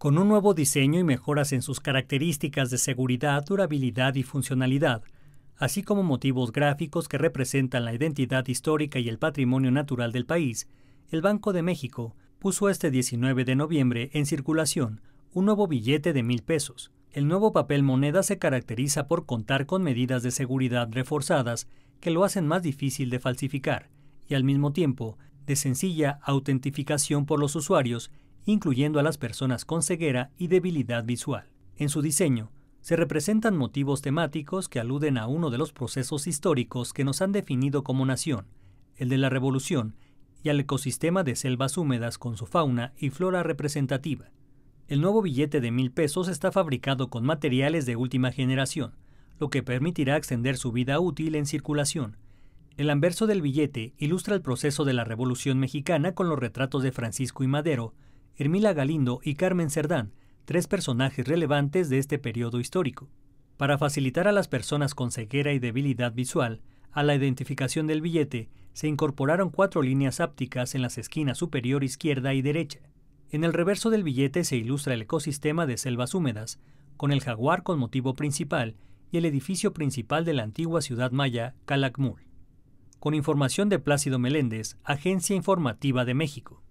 con un nuevo diseño y mejoras en sus características de seguridad, durabilidad y funcionalidad, así como motivos gráficos que representan la identidad histórica y el patrimonio natural del país, el Banco de México puso este 19 de noviembre en circulación un nuevo billete de mil pesos. El nuevo papel moneda se caracteriza por contar con medidas de seguridad reforzadas que lo hacen más difícil de falsificar y al mismo tiempo de sencilla autentificación por los usuarios incluyendo a las personas con ceguera y debilidad visual. En su diseño, se representan motivos temáticos que aluden a uno de los procesos históricos que nos han definido como nación, el de la revolución, y al ecosistema de selvas húmedas con su fauna y flora representativa. El nuevo billete de mil pesos está fabricado con materiales de última generación, lo que permitirá extender su vida útil en circulación. El anverso del billete ilustra el proceso de la Revolución Mexicana con los retratos de Francisco y Madero, Ermila Galindo y Carmen Cerdán, tres personajes relevantes de este periodo histórico, para facilitar a las personas con ceguera y debilidad visual a la identificación del billete, se incorporaron cuatro líneas ápticas en las esquinas superior izquierda y derecha. En el reverso del billete se ilustra el ecosistema de selvas húmedas, con el jaguar con motivo principal y el edificio principal de la antigua ciudad maya, Calakmul. Con información de Plácido Meléndez, Agencia Informativa de México.